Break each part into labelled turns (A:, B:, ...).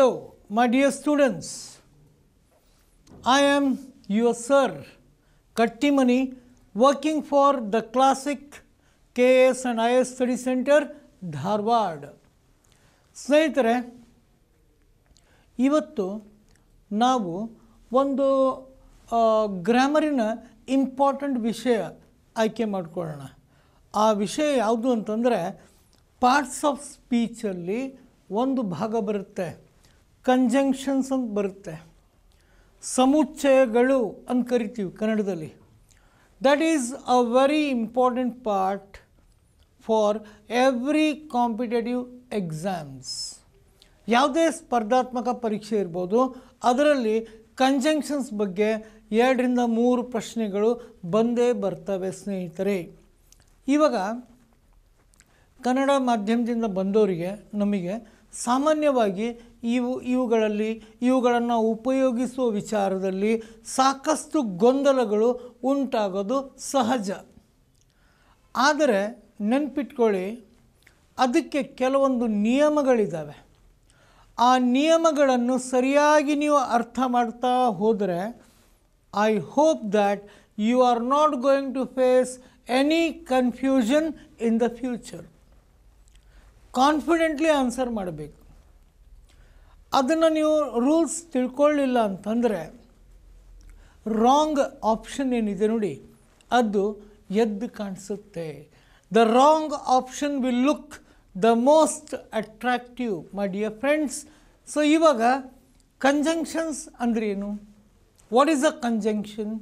A: Hello, my dear students. I am your sir, Kattimani, working for the Classic KS and IS Study Center, Dharwad. ಸ್ನೇಹಿತರೆ ಇವತ್ತು ನಾವು ಒಂದು ಗ್ರಾಮರಿನ important ವಿಷಯ ಆಯ್ಕೆ ಮಾಡಿಕೊಳ್ಳೋಣ ಆ ವಿಷಯ ಯಾವುದು ಅಂತಂದರೆ ಪಾರ್ಟ್ಸ್ ಆಫ್ ಸ್ಪೀಚಲ್ಲಿ ಒಂದು ಭಾಗ ಬರುತ್ತೆ ಕಂಜಂಕ್ಷನ್ಸ್ ಅಂತ ಬರುತ್ತೆ ಸಮುಚ್ಚಯಗಳು ಅಂತ ಕರಿತೀವಿ ಕನ್ನಡದಲ್ಲಿ that is a very important part for every competitive exams ಯಾವುದೇ ಸ್ಪರ್ಧಾತ್ಮಕ ಪರೀಕ್ಷೆ ಇರ್ಬೋದು ಅದರಲ್ಲಿ ಕಂಜಂಕ್ಷನ್ಸ್ ಬಗ್ಗೆ ಎರಡರಿಂದ ಮೂರು ಪ್ರಶ್ನೆಗಳು ಬಂದೇ ಬರ್ತವೆ ಸ್ನೇಹಿತರೆ ಇವಾಗ ಕನ್ನಡ ಮಾಧ್ಯಮದಿಂದ ಬಂದವರಿಗೆ ನಮಗೆ ಸಾಮಾನ್ಯವಾಗಿ ಇವು ಇವುಗಳಲ್ಲಿ ಇವುಗಳನ್ನು ಉಪಯೋಗಿಸುವ ವಿಚಾರದಲ್ಲಿ ಸಾಕಷ್ಟು ಗೊಂದಲಗಳು ಉಂಟಾಗೋದು ಸಹಜ ಆದರೆ ನೆನ್ಪಿಟ್ಕೊಳ್ಳಿ ಅದಕ್ಕೆ ಕೆಲವೊಂದು ನಿಯಮಗಳಿದ್ದಾವೆ ಆ ನಿಯಮಗಳನ್ನು ಸರಿಯಾಗಿ ನೀವು ಅರ್ಥ ಮಾಡ್ತಾ ಹೋದರೆ I hope that you are not going to face any confusion in the future confidently answer ಮಾಡಬೇಕು ಅದನ್ನು ನೀವು ರೂಲ್ಸ್ ತಿಳ್ಕೊಳ್ಳಿಲ್ಲ ಅಂತಂದರೆ ರಾಂಗ್ ಆಪ್ಷನ್ ಏನಿದೆ ನೋಡಿ ಅದು ಎದ್ದು ಕಾಣಿಸುತ್ತೆ the wrong option will look the most attractive my dear friends so ಇವಾಗ ಕಂಜಂಕ್ಷನ್ಸ್ ಅಂದರೆ ಏನು what is a conjunction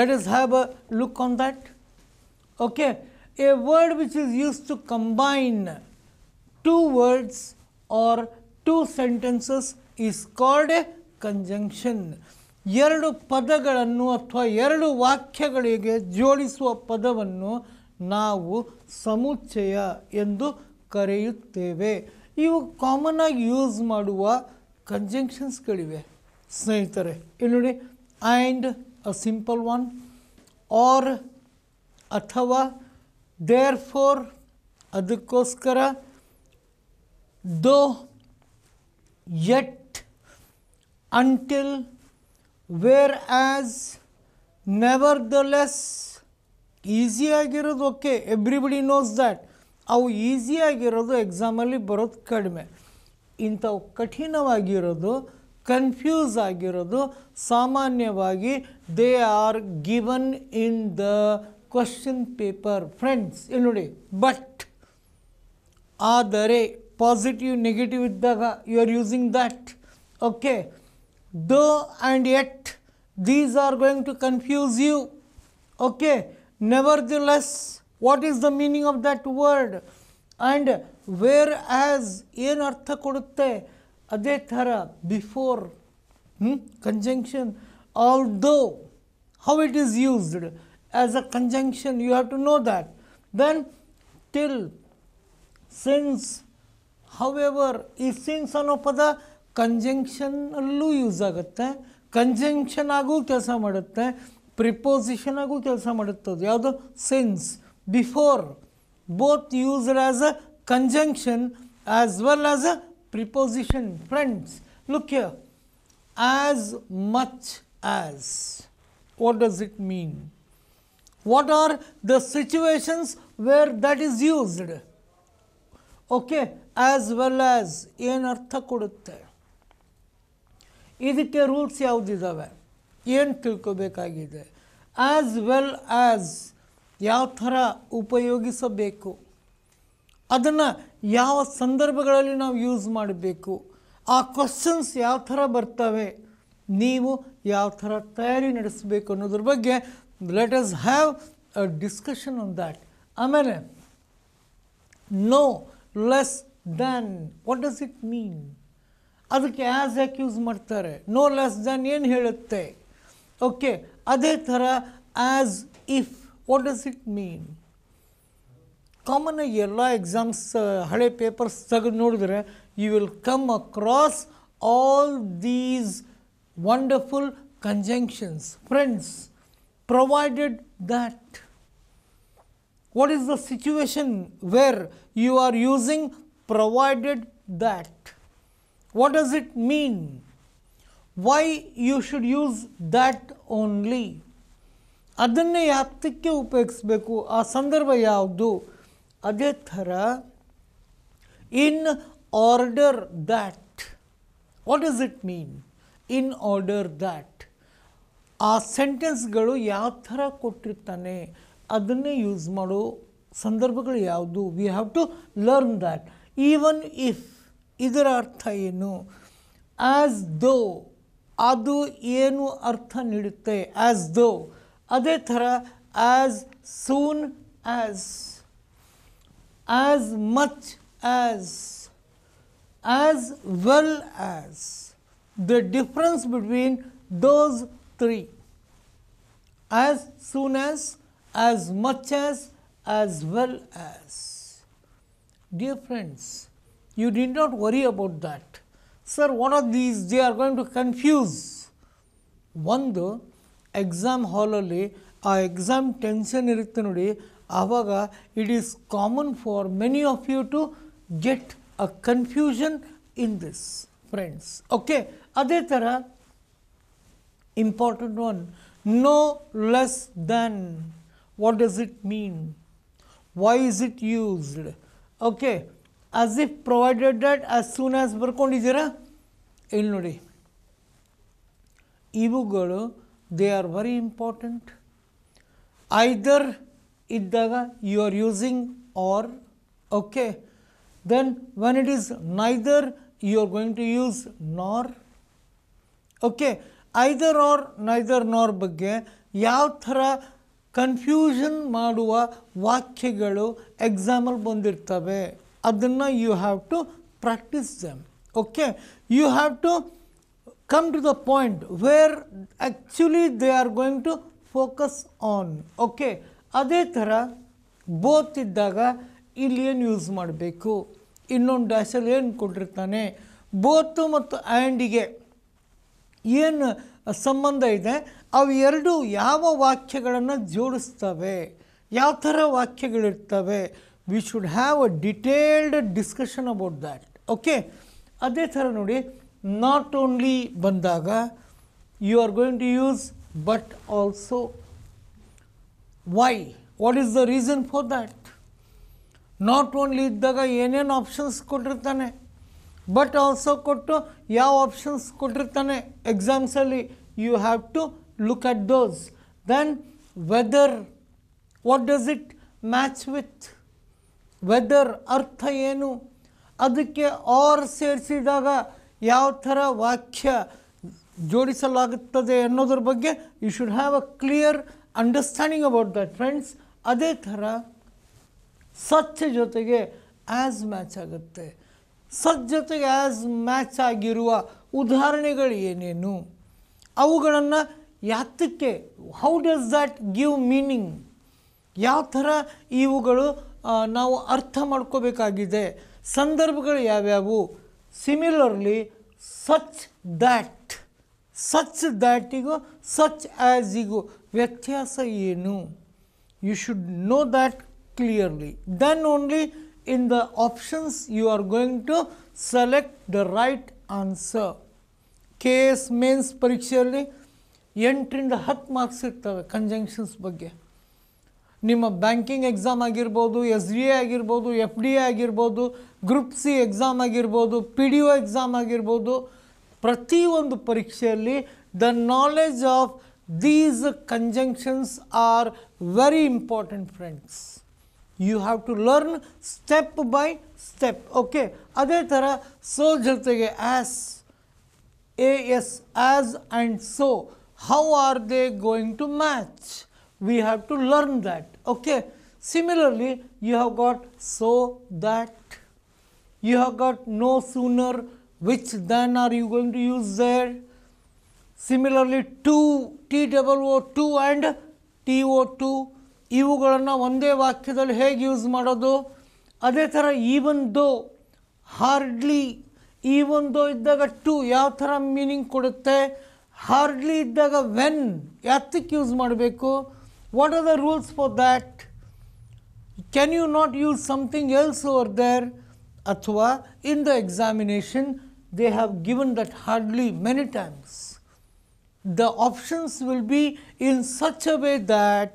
A: let us have a look on that okay a word which is use to combine two words or two sentences is called a conjunction. ಎರಡು ಪದಗಳನ್ನು ಅಥವಾ ಎರಡು ವಾಕ್ಯಗಳಿಗೆ ಜೋಡಿಸುವ ಪದವನ್ನು ನಾವು ಸಮುಚ್ಚಯ ಎಂದು ಕರೆಯುತ್ತೇವೆ ಇವು ಕಾಮನ್ ಯೂಸ್ ಮಾಡುವ ಕಂಜಂಕ್ಷನ್ಸ್ಗಳಿವೆ ಸ್ನೇಹಿತರೆ ಇಲ್ಲಿ ನೋಡಿ and a simple one or ಅಥವಾ ದೇರ್ ಫೋರ್ ಅದಕ್ಕೋಸ್ಕರ though, yet, until, whereas, nevertheless, ಆಗಿರೋದು ಓಕೆ ಎವ್ರಿಬಡಿ ನೋಸ್ ದ್ಯಾಟ್ ಅವು ಆಗಿರೋದು ಎಕ್ಸಾಮಲ್ಲಿ ಬರೋದು ಕಡಿಮೆ ಇಂಥವು ಕಠಿಣವಾಗಿರೋದು ಕನ್ಫ್ಯೂಸ್ ಆಗಿರೋದು ಸಾಮಾನ್ಯವಾಗಿ they are given in the question paper friends ಇಲ್ಲಿ ನೋಡಿ ಬಟ್ ಆದರೆ positive negative daga you are using that okay though and yet these are going to confuse you okay nevertheless what is the meaning of that word and whereas in Artha ಕೊಡುತ್ತೆ Adethara before hmm, conjunction although how it is used as a conjunction you have to know that then till since however is son ಪದ ಕಂಜಂಕ್ಷನಲ್ಲೂ use ಆಗುತ್ತೆ conjunction ಆಗೂ ಕೆಲಸ ಮಾಡುತ್ತೆ preposition ಆಗೂ ಕೆಲಸ ಮಾಡುತ್ತೆ ಅದು ಯಾವುದು since before both used as a conjunction as well as a preposition friends look here as much as what does it mean what are the situations where that is used okay as well as ಏನು ಅರ್ಥ ಕೊಡುತ್ತೆ ಇದಕ್ಕೆ roots ಯಾವುದಿದ್ದಾವೆ ಏನು ತಿಳ್ಕೋಬೇಕಾಗಿದೆ as well as ಯಾವ ಥರ ಉಪಯೋಗಿಸಬೇಕು ಅದನ್ನು ಯಾವ ಸಂದರ್ಭಗಳಲ್ಲಿ ನಾವು ಯೂಸ್ ಮಾಡಬೇಕು ಆ ಕ್ವಶನ್ಸ್ ಯಾವ ಥರ ಬರ್ತವೆ ನೀವು ಯಾವ ಥರ ತಯಾರಿ ನಡೆಸಬೇಕು ಅನ್ನೋದ್ರ ಬಗ್ಗೆ let us have a discussion on that ಆಮೇಲೆ no less than what does it mean ಅದಕ್ಕೆ ಆ್ಯಸ್ ಯಾಕೆ ಯೂಸ್ ಮಾಡ್ತಾರೆ ನೋ ಲೆಸ್ ದೆನ್ ಏನು ಹೇಳುತ್ತೆ ಓಕೆ ಅದೇ ಥರ as if what does it mean common ಎಲ್ಲ ಎಕ್ಸಾಮ್ಸ್ ಹಳೆ ಪೇಪರ್ಸ್ ತೆಗೆದು ನೋಡಿದ್ರೆ you will come across all these wonderful conjunctions. Friends, provided that what is the situation where you are using provided that. What does it mean? Why you should use that only? ಅದನ್ನೇ ಯಾತಕ್ಕೆ ಉಪಯೋಗಿಸ್ಬೇಕು ಆ ಸಂದರ್ಭ ಯಾವುದು ಅದೇ ಥರ in order that what does it mean in order that ಆ ಸೆಂಟೆನ್ಸ್ಗಳು ಯಾವ ಥರ ಕೊಟ್ಟಿರ್ತಾನೆ ಅದನ್ನೇ ಯೂಸ್ ಮಾಡೋ ಸಂದರ್ಭಗಳು ಯಾವುದು we have to learn that even if idhar artha yenu as though adu yenu artha nidutte as though ade as soon as as much as as well as the difference between those three as soon as as much as as well as dear friends, you need not worry about that. Sir, one of these, they are going to confuse. One, the exam hall, exam tension, it is common for many of you to get a confusion in this, friends. Okay, Adetara, important one, no less than, what does it mean? Why is it used? Okay as if provided that as soon as ಬರ್ಕೊಂಡಿದ್ದೀರಾ ಇಲ್ಲಿ ನೋಡಿ ಇವುಗಳು they are very important either ಇದ್ದಾಗ you are using or okay then when it is neither you are going to use nor okay either or neither nor ಬಗ್ಗೆ ಯಾವ ಥರ confusion ಮಾಡುವ ವಾಕ್ಯಗಳು ಎಕ್ಸಾಮಲ್ ಬಂದಿರ್ತವೆ ಅದನ್ನು you have to practice them okay you have to come to the point where actually they are going to focus on okay ಅದೇ ಥರ ಬೋತ್ ಇದ್ದಾಗ ಇಲ್ಲಿ ಏನು ಯೂಸ್ ಮಾಡಬೇಕು ಇನ್ನೊಂದು ಡ್ಯಾಶಲ್ಲಿ ಏನು ಕೊಟ್ಟಿರ್ತಾನೆ ಬೋತು ಮತ್ತು ಆ್ಯಂಡಿಗೆ ಏನು ಸಂಬಂಧ ಇದೆ ಅವು ಎರಡು ಯಾವ ವಾಕ್ಯಗಳನ್ನು ಜೋಡಿಸ್ತವೆ ಯಾವ ಥರ ವಾಕ್ಯಗಳಿರ್ತವೆ we should have a detailed discussion about that okay ಅದೇ ಥರ ನೋಡಿ ನಾಟ್ ಓನ್ಲಿ ಬಂದಾಗ you are going to use but also why what is the reason for that not only ಇದ್ದಾಗ ಏನೇನು ಆಪ್ಷನ್ಸ್ ಕೊಟ್ಟಿರ್ತಾನೆ बट आलो को यहाँ को एक्सामसली you have to look at those then whether what does it match with whether अर्थ ऐन अद्के आर् सेरसदर वाक्य जोड़े अगे you should have a clear understanding about that friends अदे ता सत् जो आज मैच आगते ಸಜ್ಜತೆಗೆ ಆ್ಯಸ್ ಮ್ಯಾಚ್ ಆಗಿರುವ ಉದಾಹರಣೆಗಳು ಏನೇನು ಅವುಗಳನ್ನು ಯಾತಕ್ಕೆ how does that give meaning ಯಾವ ಥರ ಇವುಗಳು ನಾವು ಅರ್ಥ ಮಾಡ್ಕೋಬೇಕಾಗಿದೆ ಸಂದರ್ಭಗಳು ಯಾವ್ಯಾವು ಸಿಮಿಲರ್ಲಿ ಸಚ್ ದ್ಯಾಟ್ ಸಚ್ ದ್ಯಾಟಿಗೂ ಸಚ್ ಆ್ಯಸಿಗೂ ವ್ಯತ್ಯಾಸ ಏನು you should know that clearly then only in the options you are going to select the right answer K S mains ಪರೀಕ್ಷೆಯಲ್ಲಿ ಎಂಟರಿಂದ ಹತ್ತು ಮಾರ್ಕ್ಸ್ ಇರ್ತವೆ ಕಂಜಂಕ್ಷನ್ಸ್ ಬಗ್ಗೆ ನಿಮ್ಮ ಬ್ಯಾಂಕಿಂಗ್ ಎಕ್ಸಾಮ್ ಆಗಿರ್ಬೋದು ಎಸ್ ಡಿ ಎ ಆಗಿರ್ಬೋದು ಎಫ್ ಡಿ ಎ ಆಗಿರ್ಬೋದು group C exam ಆಗಿರ್ಬೋದು ಪಿ ಡಿ ಒ ಎಕ್ಸಾಮ್ ಆಗಿರ್ಬೋದು ಪ್ರತಿಯೊಂದು ಪರೀಕ್ಷೆಯಲ್ಲಿ the knowledge of these conjunctions are very important friends you have to learn step by step okay ade tara so jothege as as as and so how are they going to match we have to learn that okay similarly you have got so that you have got no sooner which then are you going to use there similarly to t double o 2 and t o 2 ಇವುಗಳನ್ನು ಒಂದೇ ವಾಕ್ಯದಲ್ಲಿ ಹೇಗೆ use ಮಾಡೋದು ಅದೇ ಥರ even though hardly even though ಇದ್ದಾಗ to ಯಾವ ಥರ ಮೀನಿಂಗ್ ಕೊಡುತ್ತೆ ಹಾರ್ಡ್ಲಿ ಇದ್ದಾಗ ವೆನ್ ಯಾತಕ್ಕೆ ಯೂಸ್ ಮಾಡಬೇಕು what are the rules for that can you not use something else over there ಅಥವಾ in the examination they have given that hardly many times the options will be in such a way that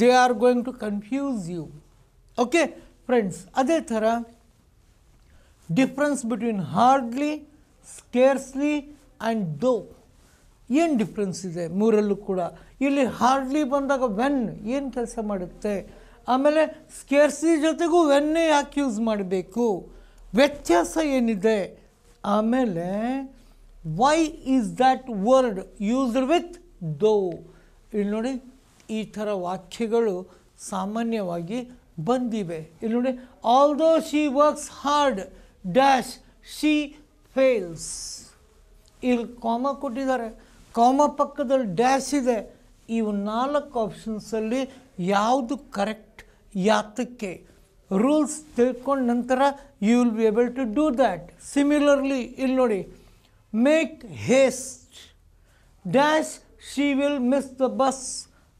A: they are going to confuse you okay friends ಅದೇ ಥರ difference between hardly scarcely and though ಏನು difference ಇದೆ ಮೂರಲ್ಲೂ ಕೂಡ ಇಲ್ಲಿ hardly ಬಂದಾಗ when ಏನು ಕೆಲಸ ಮಾಡುತ್ತೆ ಆಮೇಲೆ ಸ್ಕೇರ್ಸ್ಲಿ ಜೊತೆಗೂ ವೆನ್ನೇ ಯಾಕೆ ಯೂಸ್ ಮಾಡಬೇಕು ವ್ಯತ್ಯಾಸ ಏನಿದೆ ಆಮೇಲೆ why is that word used with though ಇಲ್ಲಿ ನೋಡಿ ಈ ಥರ ವಾಕ್ಯಗಳು ಸಾಮಾನ್ಯವಾಗಿ ಬಂದಿವೆ ಇಲ್ಲಿ ನೋಡಿ although she works hard dash she fails ಇಲ್ಲಿ ಕಾಮ ಕೊಟ್ಟಿದ್ದಾರೆ ಕಾಮ ಪಕ್ಕದಲ್ಲಿ ಡ್ಯಾಶ್ ಇದೆ ಇವು ನಾಲ್ಕು ಆಪ್ಷನ್ಸಲ್ಲಿ ಯಾವುದು ಕರೆಕ್ಟ್ ಯಾತಕ್ಕೆ ರೂಲ್ಸ್ ತಿಳ್ಕೊಂಡ ನಂತರ you will be able to do that similarly ಇಲ್ಲಿ ನೋಡಿ make haste dash she will miss the bus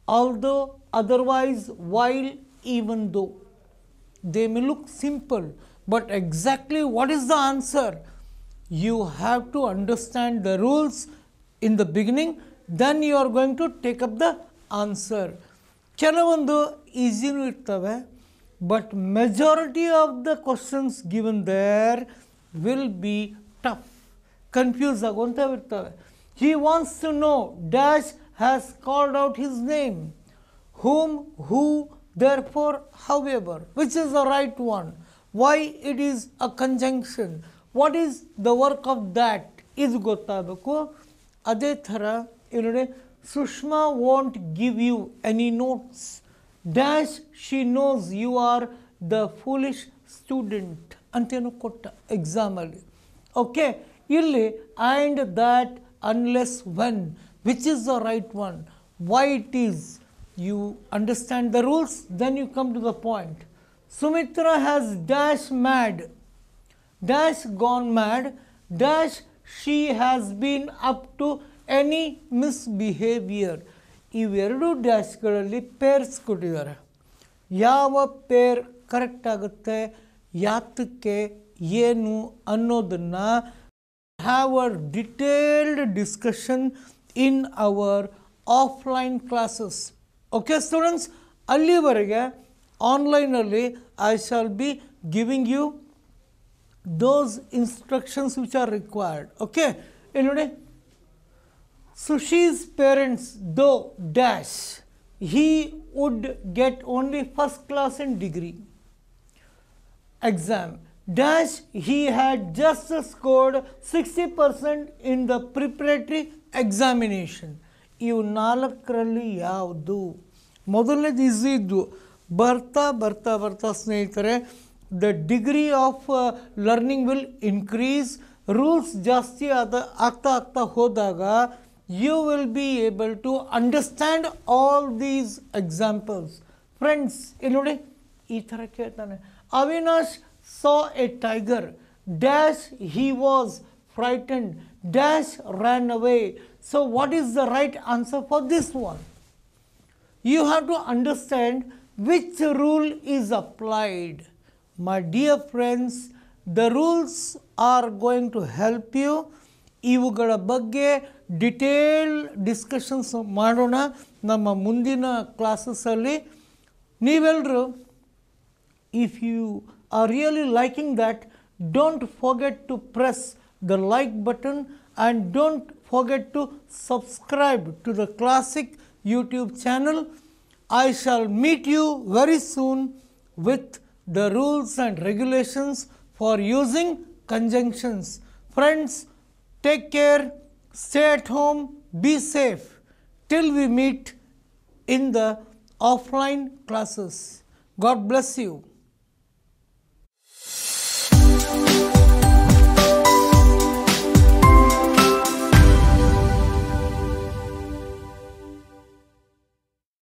A: although, otherwise, while, even though. They may look simple, but exactly what is the answer? You have to understand the rules in the beginning, then you are going to take up the answer ಕೆಲವೊಂದು ಈಸಿನೂ ಇರ್ತವೆ but majority of the questions given there will be tough. Confuse ಆಗುವಂಥವು ಇರ್ತವೆ He wants to know dash has called out his name whom who therefore however which is the right one why it is a conjunction what is the work of that is gotabako adethara inode sushma won't give you any notes dash she knows you are the foolish student antenu kotta exam okay illi and that unless when which is the right one, why it is. You understand the rules, then you come to the point. Sumitra has dash mad, dash gone mad, dash she has been up to any misbehavior. ಇವೆರಡೂ ಡ್ಯಾಶ್ಗಳಲ್ಲಿ pairs ಕೊಟ್ಟಿದ್ದಾರೆ ಯಾವ peer correct ಆಗುತ್ತೆ ಯಾತಕ್ಕೆ ಏನು ಅನ್ನೋದನ್ನು have a detailed discussion in our offline classes. Okay, students, online early, I shall be giving you those instructions which are required. Okay, anyway, Sushi's parents, though dash, he would get only first class in degree exam dash he had just scored 60% in the preparatory examination ivu nalakralli yavdu modalne isiddu barta barta bartha snehitare the degree of uh, learning will increase rules jaasti akta aagta hodaga you will be able to understand all these examples friends illodi ee tarakke hetane avinash saw a tiger, dash he was frightened, dash ran away. So, what is the right answer for this one? You have to understand which rule is applied. My dear friends, the rules are going to help you ಇವುಗಳ ಬಗ್ಗೆ detail discussions ಮಾಡೋಣ mundina classes ಕ್ಲಾಸಸ್ಸಲ್ಲಿ ನೀವೆಲ್ಲರೂ If you are really liking that, don't forget to press the like button and don't forget to subscribe to the classic YouTube channel. I shall meet you very soon with the rules and regulations for using conjunctions. Friends, take care, stay at home, be safe till we meet in the offline classes. God bless you.